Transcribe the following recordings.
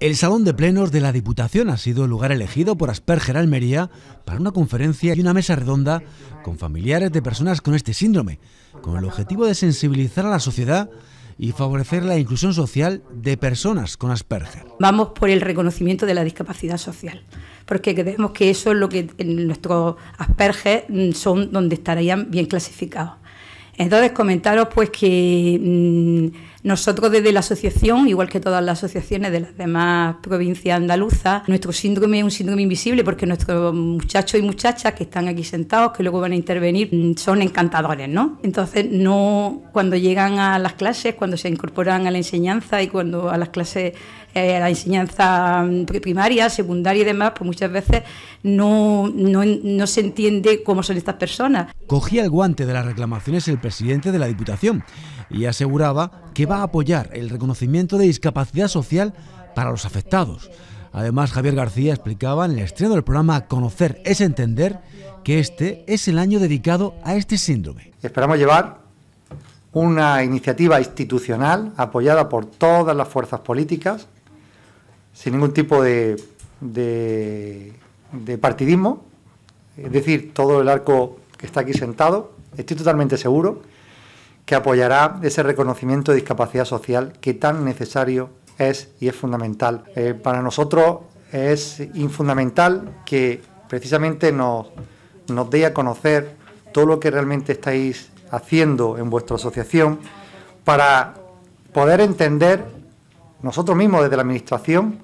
El Salón de Plenos de la Diputación ha sido el lugar elegido por Asperger Almería para una conferencia y una mesa redonda con familiares de personas con este síndrome, con el objetivo de sensibilizar a la sociedad y favorecer la inclusión social de personas con Asperger. Vamos por el reconocimiento de la discapacidad social, porque creemos que eso es lo que nuestros Asperger mm, son donde estarían bien clasificados. Entonces comentaros pues que mm, nosotros desde la asociación, igual que todas las asociaciones de las demás provincias andaluzas, nuestro síndrome es un síndrome invisible porque nuestros muchachos y muchachas que están aquí sentados, que luego van a intervenir, mm, son encantadores, ¿no? Entonces, no cuando llegan a las clases, cuando se incorporan a la enseñanza y cuando a las clases, eh, a la enseñanza mm, primaria, secundaria y demás, pues muchas veces no, no, no se entiende cómo son estas personas. Cogía el guante de las reclamaciones el presidente de la Diputación y aseguraba que va a apoyar el reconocimiento de discapacidad social para los afectados. Además, Javier García explicaba en el estreno del programa Conocer es Entender que este es el año dedicado a este síndrome. Esperamos llevar una iniciativa institucional apoyada por todas las fuerzas políticas, sin ningún tipo de, de, partidismo, es decir, todo el arco que está aquí sentado, estoy totalmente seguro que apoyará ese reconocimiento de discapacidad social que tan necesario es y es fundamental. Eh, para nosotros es infundamental que precisamente nos, nos dé a conocer todo lo que realmente estáis haciendo en vuestra asociación para poder entender nosotros mismos desde la Administración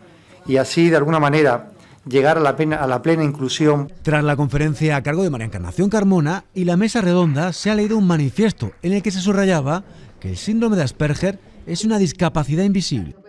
y así de alguna manera llegar a la, plena, inclusión. Tras la conferencia a cargo de María Encarnación Carmona y la mesa redonda se ha leído un manifiesto en el que se subrayaba que el síndrome de Asperger es una discapacidad invisible